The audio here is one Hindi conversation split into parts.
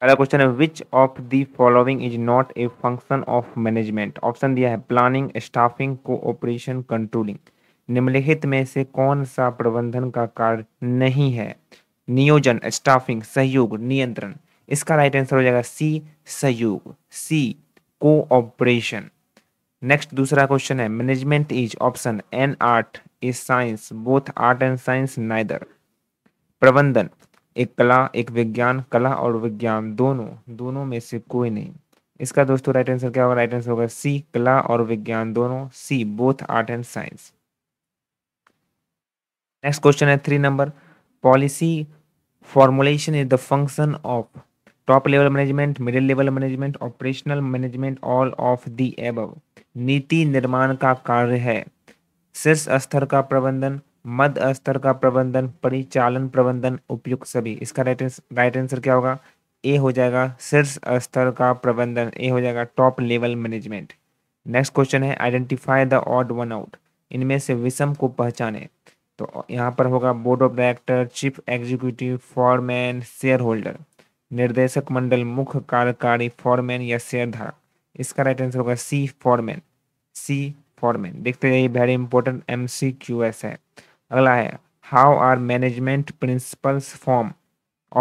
पहला क्वेश्चन है which of the following is not a function of management option दिया है प्लानिंग स्टाफिंग कोऑपरेशन कंट्रोलिंग निम्नलिखित में से कौन सा प्रबंधन का कार्य नहीं है नियोजन स्टाफिंग सहयोग नियंत्रण इसका राइट आंसर हो जाएगा सी सहयोग सी कोऑपरेशन नेक्स्ट दूसरा क्वेश्चन है management is option an art is science both art and science neither प्रबंधन एक कला एक विज्ञान कला और विज्ञान दोनों दोनों में से कोई नहीं इसका दोस्तों राइट आंसर क्या होगा राइट आंसर होगा सी कला और विज्ञान दोनों C both art and science next question है three number policy formulation is the function of top level management middle level management operational management all of the above नीति निर्माण का कार्य है शीर्ष स्तर का प्रबंधन मध्य स्तर का प्रबंधन परिचालन प्रबंधन उपयुक्त सभी इसका राइट राइट आंसर क्या होगा ए हो जाएगा शीर्ष स्तर का प्रबंधन ए हो जाएगा top level management next question है identify the odd one out इनमें से विषम को पहचाने तो यहाँ पर होगा board of director chief executive foreman shareholder निर्देशक मंडल मुख्य कार्यकारी फॉरमैन या शेयर धारक इसका राइट आंसर होगा सी फॉरमैन सी फॉरमैन देखते जाइए very important M C Q S है अगला है how are management principles form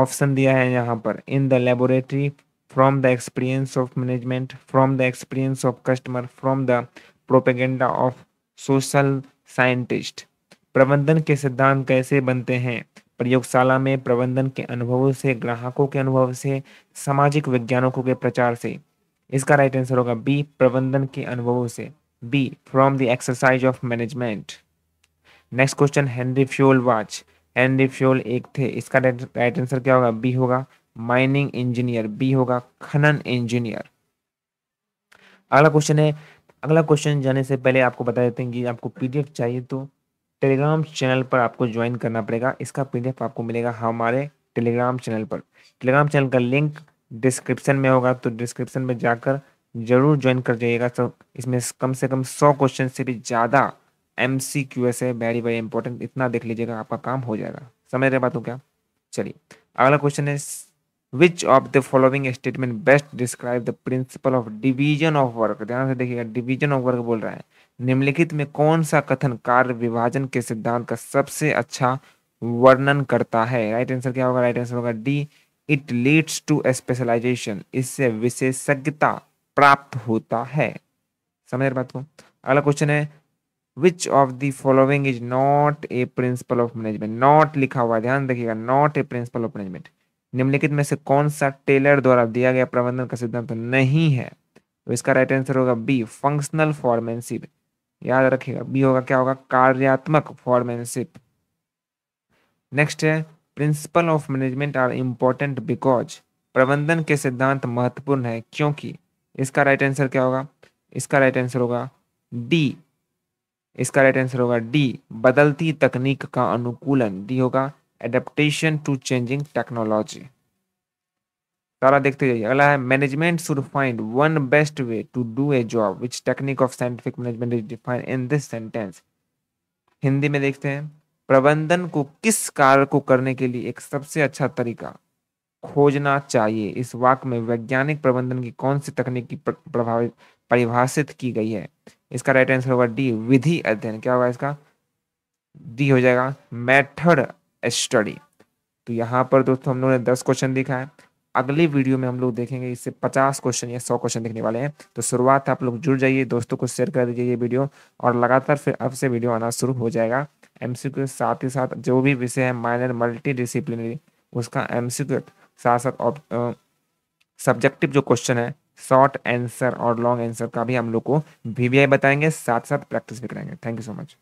option दिया है यहाँ पर in the laboratory from the experience of management from the experience of customer from the propaganda of social scientist प्रबंधन के सिद्धांत कैसे बनते हैं प्रयोगशाला में प्रबंधन के अनुभवों से ग्राहकों के अनुभव से सामाजिक वैज्ञानिकों के प्रचार से इसका राइट आंसर होगा बी प्रबंधन के अनुभवों से B from the exercise of management next question Henri Fayol was Henri Fayol एक थे इसका राइट आंसर क्या होगा बी होगा माइनिंग इंजीनियर बी होगा खनन इंजीनियर अगला क्वेश्चन है अगला क्वेश्चन जाने से पहले आपको बता देते हैं कि आपको पीडीएफ चाहिए तो टेलीग्राम चैनल पर आपको ज्वाइन करना पड़ेगा इसका पीडीएफ आपको मिलेगा हमारे टेलीग्राम चैनल पर टेलीग्राम चैनल का लिंक डिस्क्रिप्शन में होगा तो डिस्क्रिप्शन में जाकर जरूर ज्वाइन कर जाइएगा तो इसमें कम से कम सौ क्वेश्चन से भी ज़्यादा एम सी क्यू एस है वेरी वेरी इंपॉर्टेंट इतना देख लीजिएगा आपका काम हो जाएगा समझ रहे बात हो क्या चलिए अगला क्वेश्चन है which of the following statement best describe the principle of division of work ध्यान से देखिएगा डिवीजन ऑफ वर्क बोल रहा है निम्नलिखित में कौन सा कथन कार्य विभाजन के सिद्धांत का सबसे अच्छा वर्णन करता है राइट आंसर क्या होगा राइट आंसर होगा D it leads to specialisation इससे विशेषज्ञता प्राप्त होता है समझ रहे बात को अगला क्वेश्चन है which of the following is not a principle of management not लिखा हुआ ध्यान रखिएगा not a principle of management निम्नलिखित में से कौन सा टेलर द्वारा दिया गया प्रबंधन का सिद्धांत तो नहीं है तो इसका राइट आंसर होगा बी फंक्शनल फॉर्मेनशिप याद रखिएगा बी होगा क्या होगा कार्यात्मक फॉर्मेनशिप नेक्स्ट है principle of management are important because प्रबंधन के सिद्धांत महत्वपूर्ण है क्योंकि इसका राइट आंसर क्या होगा इसका राइट आंसर होगा डी इसका राइट आंसर होगा डी बदलती तकनीक का अनुकूलन डी होगा एडेप्टेशन टू चेंजिंग टेक्नोलॉजी सारा देखते जाइए अगला है management should find one best way to do a job which technique of scientific management is define in this sentence Hindi में देखते हैं प्रबंधन को किस कार्य को करने के लिए एक सबसे अच्छा तरीका खोजना चाहिए इस वाक में वैज्ञानिक प्रबंधन की कौन सी तकनीक की परिभाषित की गई है इसका राइट आंसर होगा डी विधि अध्ययन क्या होगा इसका डी हो जाएगा मेथड स्टडी तो यहाँ पर दोस्तों हम लोगों ने दस क्वेश्चन देखा है अगले वीडियो में हम लोग देखेंगे इससे पचास क्वेश्चन या सौ क्वेश्चन देखने वाले हैं तो शुरुआत आप लोग जुड़ जाइए दोस्तों को शेयर कर दीजिए ये वीडियो और लगातार फिर अब से वीडियो आना शुरू हो जाएगा एम के साथ ही साथ जो भी विषय है माइनर मल्टी डिसिप्लिनरी उसका एम साथ साथ सब्जेक्टिव जो क्वेश्चन है शॉर्ट आंसर और लॉन्ग आंसर का भी हम लोग को वी बताएंगे साथ साथ प्रैक्टिस भी कराएंगे थैंक यू सो मच